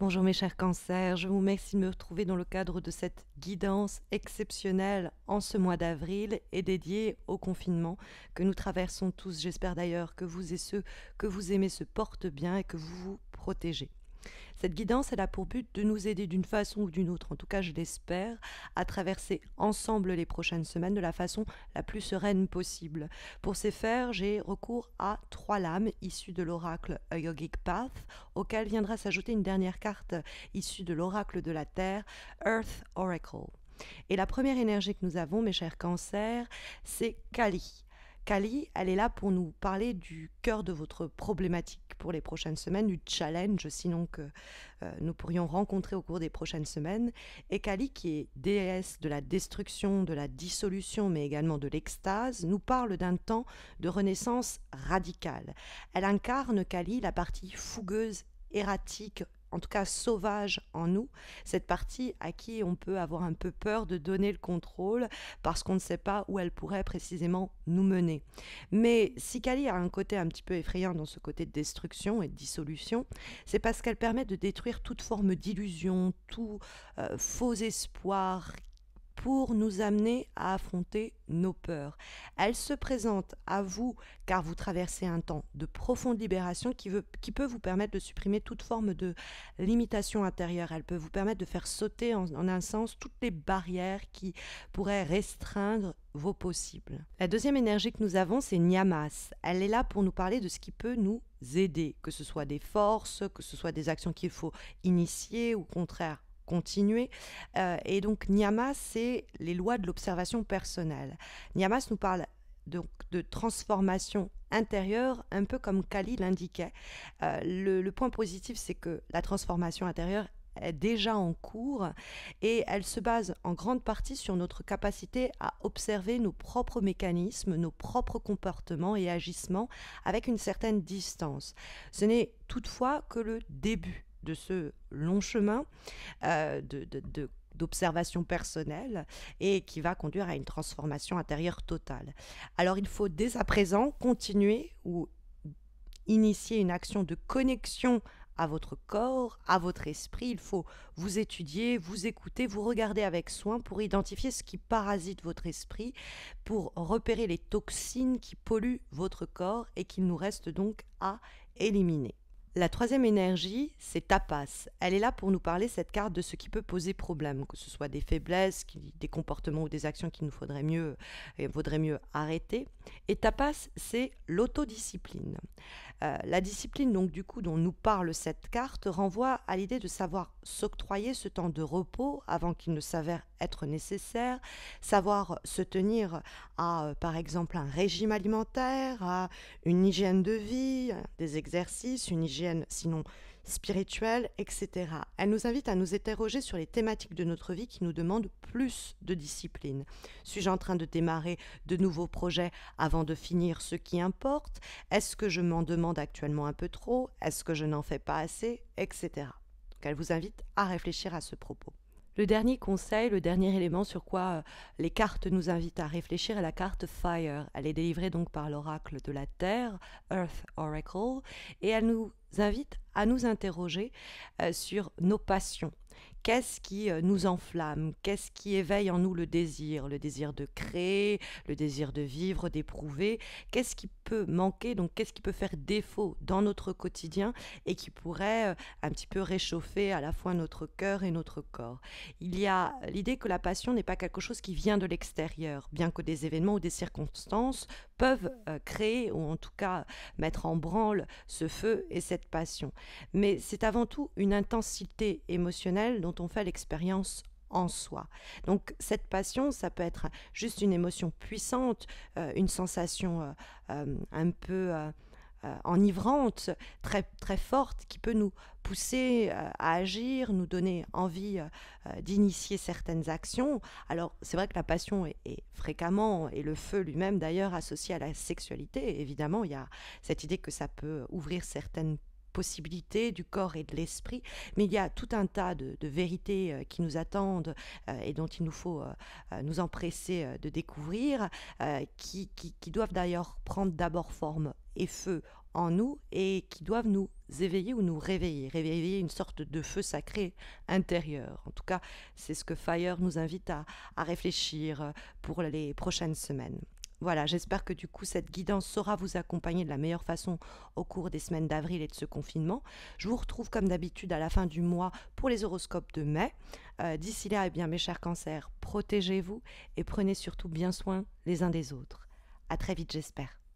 Bonjour mes chers cancers, je vous remercie de me retrouver dans le cadre de cette guidance exceptionnelle en ce mois d'avril et dédiée au confinement que nous traversons tous. J'espère d'ailleurs que vous et ceux que vous aimez se portent bien et que vous vous protégez. Cette guidance, elle a pour but de nous aider d'une façon ou d'une autre, en tout cas je l'espère, à traverser ensemble les prochaines semaines de la façon la plus sereine possible. Pour ces faire, j'ai recours à trois lames issues de l'oracle A Yogic Path, auquel viendra s'ajouter une dernière carte issue de l'oracle de la Terre, Earth Oracle. Et la première énergie que nous avons, mes chers cancers, c'est Kali. Kali, elle est là pour nous parler du cœur de votre problématique pour les prochaines semaines, du challenge sinon que euh, nous pourrions rencontrer au cours des prochaines semaines. Et Kali, qui est déesse de la destruction, de la dissolution, mais également de l'extase, nous parle d'un temps de renaissance radicale. Elle incarne Kali, la partie fougueuse, erratique, en tout cas sauvage en nous, cette partie à qui on peut avoir un peu peur de donner le contrôle parce qu'on ne sait pas où elle pourrait précisément nous mener. Mais si Kali a un côté un petit peu effrayant dans ce côté de destruction et de dissolution, c'est parce qu'elle permet de détruire toute forme d'illusion, tout euh, faux espoir pour nous amener à affronter nos peurs. Elle se présente à vous car vous traversez un temps de profonde libération qui, veut, qui peut vous permettre de supprimer toute forme de limitation intérieure. Elle peut vous permettre de faire sauter en, un sens toutes les barrières qui pourraient restreindre vos possibles. La deuxième énergie que nous avons, c'est Niamas. Elle est là pour nous parler de ce qui peut nous aider, que ce soit des forces, que ce soit des actions qu'il faut initier ou au contraire continuer. Euh, et donc Nyama, c'est les lois de l'observation personnelle. Nyamas nous parle donc de transformation intérieure, un peu comme Kali l'indiquait. Euh, le point positif, c'est que la transformation intérieure est déjà en cours et elle se base en grande partie sur notre capacité à observer nos propres mécanismes, nos propres comportements et agissements avec une certaine distance. Ce n'est toutefois que le début de ce long chemin euh, de, d'observation personnelle et qui va conduire à une transformation intérieure totale. Alors il faut dès à présent continuer ou initier une action de connexion à votre corps, à votre esprit. Il faut vous étudier, vous écouter, vous regarder avec soin pour identifier ce qui parasite votre esprit, pour repérer les toxines qui polluent votre corps et qu'il nous reste donc à éliminer. La troisième énergie, c'est tapas. Elle est là pour nous parler, cette carte, de ce qui peut poser problème, que ce soit des faiblesses, des comportements ou des actions qu'il nous faudrait mieux, euh, vaudrait mieux arrêter. Et tapas, c'est l'autodiscipline. Euh, la discipline, donc, du coup, dont nous parle cette carte, renvoie à l'idée de savoir s'octroyer ce temps de repos avant qu'il ne s'avère être nécessaire, savoir se tenir à, euh, par exemple, un régime alimentaire, à une hygiène de vie, des exercices, une hygiène sinon spirituelle, etc. Elle nous invite à nous interroger sur les thématiques de notre vie qui nous demandent plus de discipline. Suis-je en train de démarrer de nouveaux projets avant de finir ce qui importe Est-ce que je m'en demande actuellement un peu trop Est-ce que je n'en fais pas assez Etc. Donc elle vous invite à réfléchir à ce propos. Le dernier conseil, le dernier élément sur quoi euh, les cartes nous invitent à réfléchir est la carte Fire. Elle est délivrée donc par l'oracle de la Terre, Earth Oracle, et elle nous invite à nous interroger euh, sur nos passions. Qu'est-ce qui euh, nous enflamme Qu'est-ce qui éveille en nous le désir Le désir de créer, le désir de vivre, d'éprouver Qu'est-ce qui peut manquer Donc qu'est-ce qui peut faire défaut dans notre quotidien et qui pourrait euh, un petit peu réchauffer à la fois notre cœur et notre corps Il y a l'idée que la passion n'est pas quelque chose qui vient de l'extérieur, bien que des événements ou des circonstances peuvent créer ou en tout cas mettre en branle ce feu et cette passion mais c'est avant tout une intensité émotionnelle dont on fait l'expérience en soi. Donc cette passion, ça peut être juste une émotion puissante, euh, une sensation euh, euh, un peu enivrante, très, très forte, qui peut nous pousser à agir, nous donner envie d'initier certaines actions. Alors c'est vrai que la passion est, est fréquemment, et le feu lui-même d'ailleurs, associé à la sexualité. Évidemment, il y a cette idée que ça peut ouvrir certaines possibilités du corps et de l'esprit, mais il y a tout un tas de, vérités euh, qui nous attendent euh, et dont il nous faut euh, nous empresser de découvrir, qui, doivent d'ailleurs prendre d'abord forme et feu en nous et qui doivent nous éveiller ou nous réveiller, réveiller une sorte de feu sacré intérieur. En tout cas, c'est ce que Fire nous invite à réfléchir pour les prochaines semaines. Voilà, j'espère que du coup cette guidance saura vous accompagner de la meilleure façon au cours des semaines d'avril et de ce confinement. Je vous retrouve comme d'habitude à la fin du mois pour les horoscopes de mai. Euh, d'ici là, eh bien mes chers cancers, protégez-vous et prenez surtout bien soin les uns des autres. À très vite, j'espère.